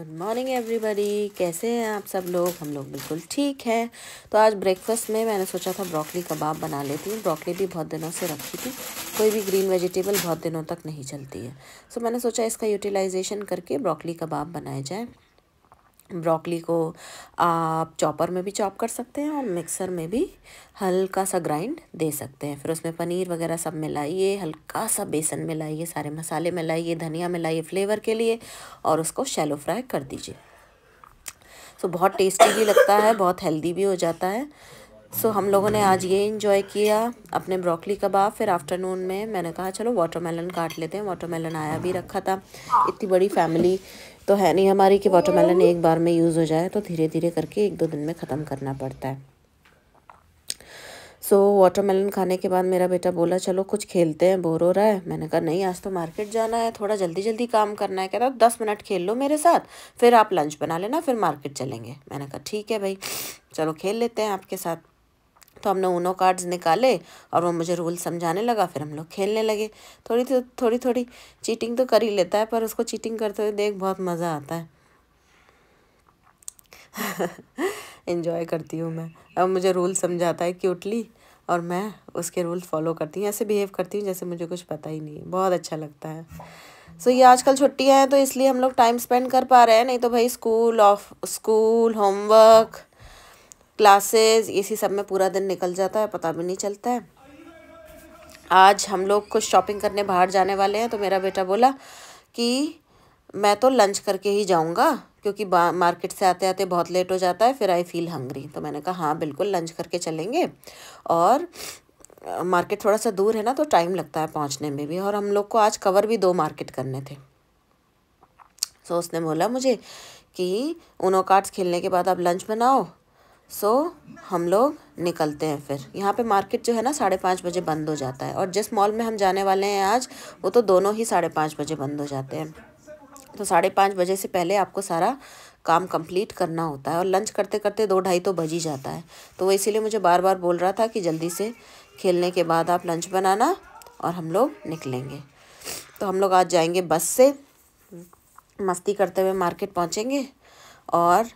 Good morning everybody कैसे हैं आप सब लोग हम लोग बिल्कुल ठीक हैं तो आज ब्रेकफास्ट में मैंने सोचा था ब्रोकली कबाब बना लेती हूँ ब्रोकली भी बहुत दिनों से रखी थी कोई भी ग्रीन वेजिटेबल बहुत दिनों तक नहीं चलती है सो तो मैंने सोचा इसका यूटिलाइजेशन करके ब्रोकली कबाब बनाए जाए ब्रोकली को आप चॉपर में भी चॉप कर सकते हैं और मिक्सर में भी हल्का सा ग्राइंड दे सकते हैं फिर उसमें पनीर वगैरह सब मिलाइए हल्का सा बेसन मिलाइए सारे मसाले मिलाइए धनिया मिलाइए फ्लेवर के लिए और उसको शैलो फ्राई कर दीजिए सो so, बहुत टेस्टी भी लगता है बहुत हेल्दी भी हो जाता है सो so, हम लोगों ने आज ये इन्जॉय किया अपने ब्रोकली कबाब फिर आफ्टरनून में मैंने कहा चलो वाटरमेलन काट लेते हैं वाटरमेलन आया भी रखा था इतनी बड़ी फैमिली तो है नहीं हमारी कि वाटरमेलन एक बार में यूज़ हो जाए तो धीरे धीरे करके एक दो दिन में ख़त्म करना पड़ता है सो so, वाटरमेलन खाने के बाद मेरा बेटा बोला चलो कुछ खेलते हैं बोर हो रहा है मैंने कहा नहीं आज तो मार्केट जाना है थोड़ा जल्दी जल्दी काम करना है कहता दस मिनट खेल लो मेरे साथ फिर आप लंच बना लेना फिर मार्केट चलेंगे मैंने कहा ठीक है भाई चलो खेल लेते हैं आपके साथ तो हमने उनो कार्ड्स निकाले और वो मुझे रूल समझाने लगा फिर हम लोग खेलने लगे थोड़ी थो, तो, थोड़ी थोड़ी चीटिंग तो कर ही लेता है पर उसको चीटिंग करते हुए देख बहुत मज़ा आता है इन्जॉय करती हूँ मैं अब मुझे रूल समझाता है क्यूटली और मैं उसके रूल फॉलो करती हूँ ऐसे बिहेव करती हूँ जैसे मुझे कुछ पता ही नहीं है बहुत अच्छा लगता है सो so, ये आजकल छुट्टियाँ हैं तो इसलिए हम लोग टाइम स्पेंड कर पा रहे हैं नहीं तो भाई school off school homework classes इसी सब में पूरा दिन निकल जाता है पता भी नहीं चलता है आज हम लोग कुछ शॉपिंग करने बाहर जाने वाले हैं तो मेरा बेटा बोला कि मैं तो लंच करके ही जाऊँगा क्योंकि मार्केट से आते आते बहुत लेट हो जाता है फिर आई फील हंग्री तो मैंने कहा हाँ बिल्कुल लंच करके चलेंगे और मार्केट थोड़ा सा दूर है ना तो टाइम लगता है पहुँचने में भी और हम लोग को आज कवर भी दो मार्केट करने थे सो तो उसने बोला मुझे कि उनो कार्ड्स खेलने के बाद आप लंच बनाओ सो हम लोग निकलते हैं फिर यहाँ पे मार्केट जो है ना साढ़े पाँच बजे बंद हो जाता है और जिस मॉल में हम जाने वाले हैं आज वो तो दोनों ही साढ़े पाँच बजे बंद हो जाते हैं तो साढ़े पाँच बजे से पहले आपको सारा काम कंप्लीट करना होता है और लंच करते करते दो ढाई तो बज ही जाता है तो वो इसीलिए मुझे बार बार बोल रहा था कि जल्दी से खेलने के बाद आप लंच बनाना और हम लोग निकलेंगे तो हम लोग आज जाएंगे बस से मस्ती करते हुए मार्केट पहुँचेंगे और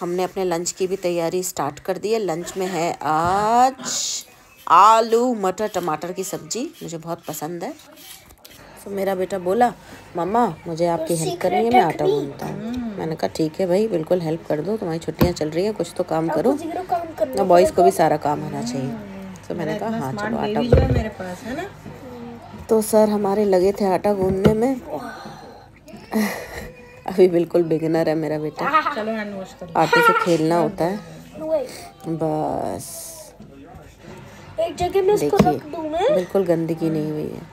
हमने अपने लंच की भी तैयारी स्टार्ट कर दी है लंच में है आज आलू मटर टमाटर की सब्जी मुझे बहुत पसंद है तो मेरा बेटा बोला मम्मा मुझे आपकी हेल्प करनी है मैं आटा बोलता हूँ मैंने कहा ठीक है भाई बिल्कुल हेल्प कर दो तुम्हारी छुट्टियाँ चल रही हैं कुछ तो काम करो ना बॉयज़ को भी सारा काम आना चाहिए तो मैंने कहा हाँ चलो आटा मेरे पास है ना तो सर हमारे लगे थे आटा गूंदने में अभी बिल्कुल बिगनर है मेरा बेटा आटे से खेलना होता है बस एक जगह में देखिए बिल्कुल गंदगी नहीं हुई है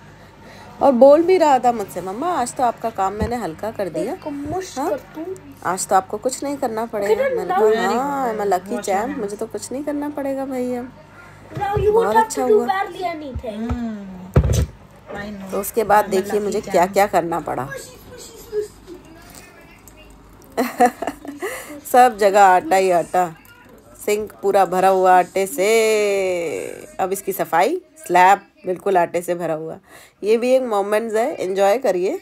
और बोल भी रहा था मुझसे मम्मा आज तो आपका काम मैंने हल्का कर दिया हाँ? आज तो आपको कुछ नहीं करना पड़ेगा लकी चैम हाँ, मुझे तो कुछ नहीं करना पड़ेगा भाई अब बहुत अच्छा हुआ तो hmm. उसके बाद देखिए मुझे क्या क्या करना पड़ा सब जगह आटा ही आटा सिंक पूरा भरा हुआ आटे से अब इसकी सफाई स्लैब बिल्कुल आटे से भरा हुआ ये भी एक मोमेंट्स है इन्जॉय करिए